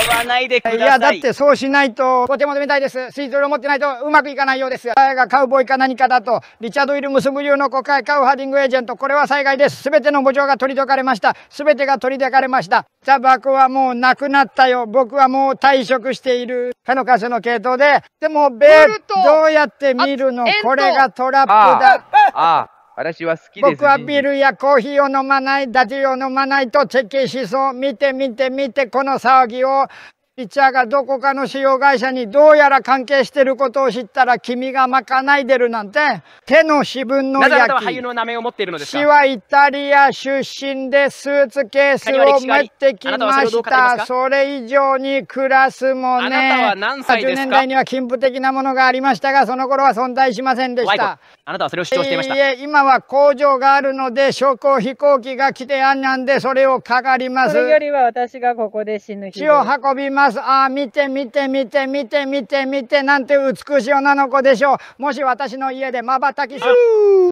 使わないでください。いや、だってそうしないと、とても冷たいです。水筒を持ってないとうまくいかないようです。彼がカウボーイか何かだと、リチャード・ウィルムスグ流の国会カウハディングエージェント、これは災害です。すべての墓場が取り除かれました。すべてが取り除かれました。砂バはもうなくなったよ。僕はもう退職している。彼の会社の系統で。でも、ベどうやって見るのこれがトラップだ。ああ私は好きです、僕はビールやコーヒーを飲まない、ダディを飲まないとチェッキしそう。見て見て見て、この騒ぎを。ピッチャーがどこかの使用会社にどうやら関係してることを知ったら君がまかないでるなんて手の私分の焼きなぜ俳優の名を持っているのですかはイタリア出身でスーツケースを持ってきましたそれ以上にクラスもね80年代には金庫的なものがありましたがその頃は存在しませんでしたあなたはそれを主張していました。いえ、今は工場があるので、商工飛行機が来てあんなんで、それをかかります。それよりは私がここで死ぬ日。を運びます。ああ、見て見て見て見て見て見て、なんて美しい女の子でしょう。もし私の家で瞬きする。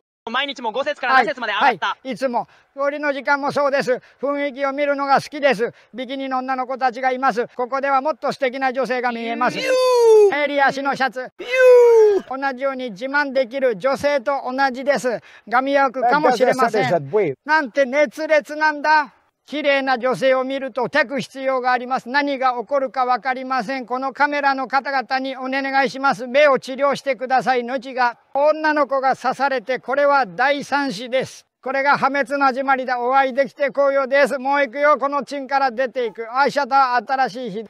毎日も5節から7節まで上がった、はいはい、いつも通りの時間もそうです雰囲気を見るのが好きですビキニの女の子たちがいますここではもっと素敵な女性が見えます襟足のシャツビュ同じように自慢できる女性と同じです。がみうかもしれません。なんて熱烈なんだ。綺麗な女性を見るとテク必要があります。何が起こるか分かりません。このカメラの方々にお願いします。目を治療してください。命が。女の子が刺されて、これは第三子です。これが破滅の始まりだ。お会いできて紅葉です。もう行くよ。このチンから出ていく。明日は新しい日。